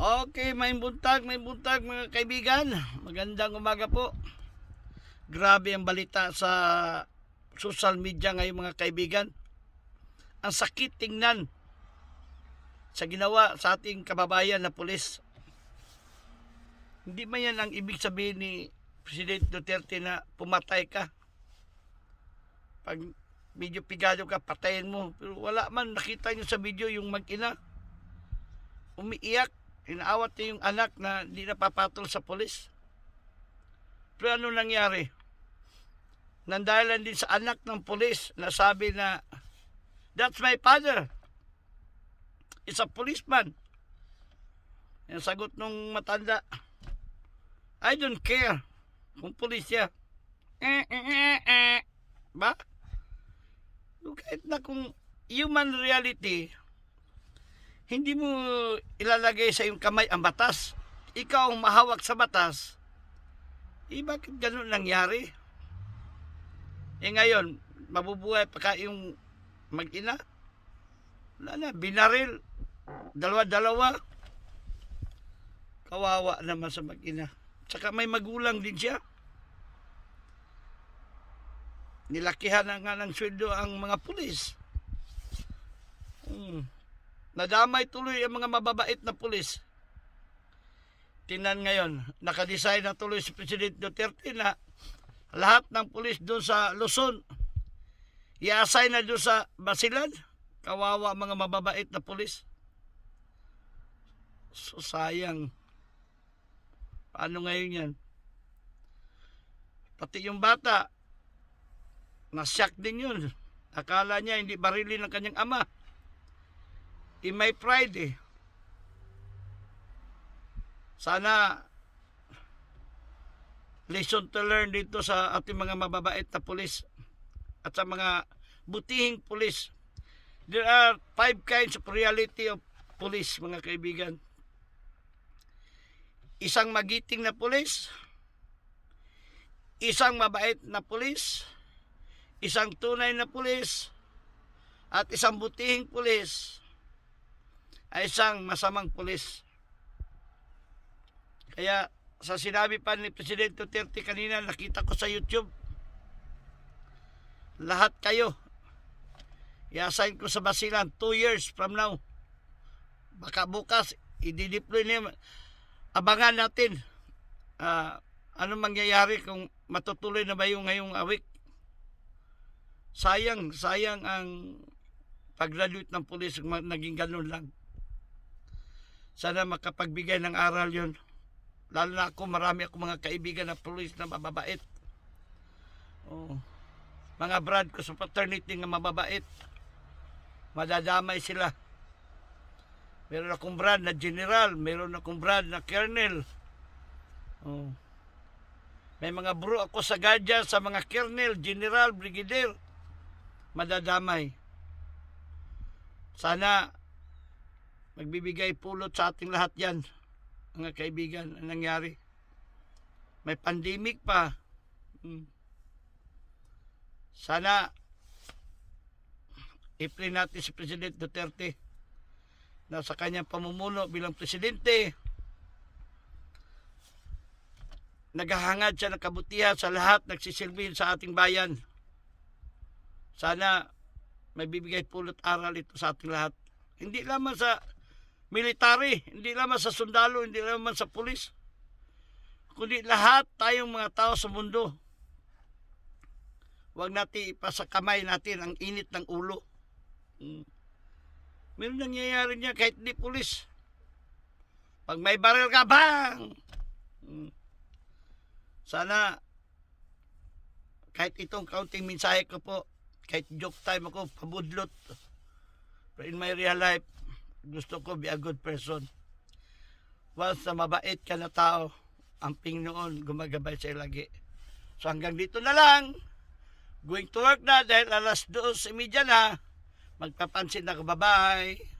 Okay, may buntag, may buntag mga kaibigan. Magandang umaga po. Grabe ang balita sa social media ngayon mga kaibigan. Ang sakit tingnan sa ginawa sa ating kababayan na pulis. Hindi man yan ang ibig sabihin ni President Duterte na pumatay ka. Pag medyo pigado ka, patayin mo. Pero wala man, nakita nyo sa video yung mag-ina. Umiiyak Inaawat niya yung anak na hindi napapatol sa polis. Pero ano nangyari? Nandahilan din sa anak ng polis na sabi na, That's my father. It's a policeman. Yung sagot nung matanda, I don't care kung polis siya. Eh, eh, eh, eh. Ba? Kahit na kung human reality, hindi mo ilalagay sa iyong kamay ang batas. Ikaw ang mahawak sa batas. Eh bakit ganun nangyari? Eh ngayon, mabubuhay pa ka yung mag-ina. Wala na, binaril. Dalawa-dalawa. Kawawa naman sa mag-ina. Tsaka may magulang din siya. Nilakihan na nga ng sweldo ang mga pulis. Hmm. Nadamay tuloy ang mga mababait na pulis. Tinan ngayon, nakadesign na tuloy si President Duterte na lahat ng pulis doon sa Luzon, i-assign na doon sa Basilan, kawawa mga mababait na pulis. So sayang. Paano ngayon yan? Pati yung bata, nasyak din yun. Akala niya hindi barili ng kanyang ama in my pride eh. Sana lesson to learn dito sa ating mga mababait na pulis at sa mga butihing pulis. There are five kinds of reality of pulis mga kaibigan. Isang magiting na pulis, isang mabait na pulis, isang tunay na pulis, at isang butihing pulis ay isang masamang pulis. Kaya sa sinabi pa ni Presidente Duterte kanina, nakita ko sa YouTube, lahat kayo, i-assign ko sa Basilan 2 years from now. Baka bukas, i-deploy niya. Abangan natin uh, ano mangyayari kung matutuloy na ba yung ngayong awik. Sayang, sayang ang pag-graduate ng pulis naging ganun lang. Sana makapagbigay ng aral yon. Lalo na ako, marami ako mga kaibigan na pulis na mababait. Oh. Mga brad ko sa fraternity nga mababait. Madadamay sila. Meron akong brad na general, meron akong brad na colonel. Oh. May mga bro ako sa gadya sa mga colonel, general, brigadier. Madadamay. Sana Magbibigay pulot sa ating lahat yan, mga kaibigan, ang nangyari. May pandemic pa. Hmm. Sana i-pray natin si President Duterte na sa kanyang pamumuno bilang presidente naghahangad siya ng kabutihan sa lahat nagsisilbihin sa ating bayan. Sana may bibigay pulot aral ito sa ating lahat. Hindi lamang sa military, hindi lamang sa sundalo, hindi lamang sa pulis, kundi lahat tayong mga tao sa mundo. Huwag natin ipasa kamay natin ang init ng ulo. Hmm. Meron nangyayari niya kahit di pulis. Pag may baril ka, bang! Hmm. Sana kahit itong counting mensahe ko po, kahit joke time ako, pabudlot. But in my real life, gusto ko be a good person. Once na mabait ka na tao, ang ping noon, gumagabay sa'yo lagi. So hanggang dito na lang. Going to work na dahil alas 12.30 e na. Magpapansin na ako. Bye-bye.